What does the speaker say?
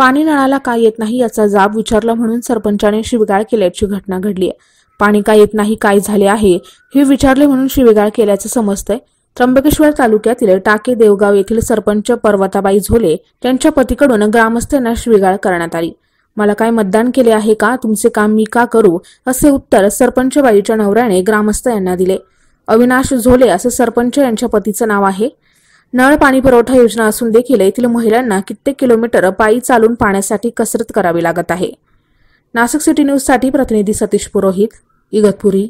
पाणी नळाला का येत नाही याचा जाब विचारला म्हणून सरपंचाने शिवगाळ केल्याची घटना घडली आहे पाणी का येत नाही काय झाले आहे हे विचारले म्हणून शिवगाळ केल्याचं समजतंय त्र्यंबकेश्वर तालुक्यातील टाके देवगाव येथील सरपंच पर्वताबाई झोले त्यांच्या पतीकडून ग्रामस्थांना शिवगाळ करण्यात आली मला काय मतदान केले आहे का तुमचे काम मी का करू असे उत्तर सरपंचबाईच्या नवऱ्याने ग्रामस्थ यांना दिले अविनाश झोले असं सरपंच यांच्या पतीचं नाव आहे नळ पाणी पुरवठा योजना असून देखील येथील महिलांना कित्येक किलोमीटर पायी चालून पाण्यासाठी कसरत करावी लागत आहे नाशिक सिटी न्यूजसाठी प्रतिनिधी सतीश पुरोहित इगतपुरी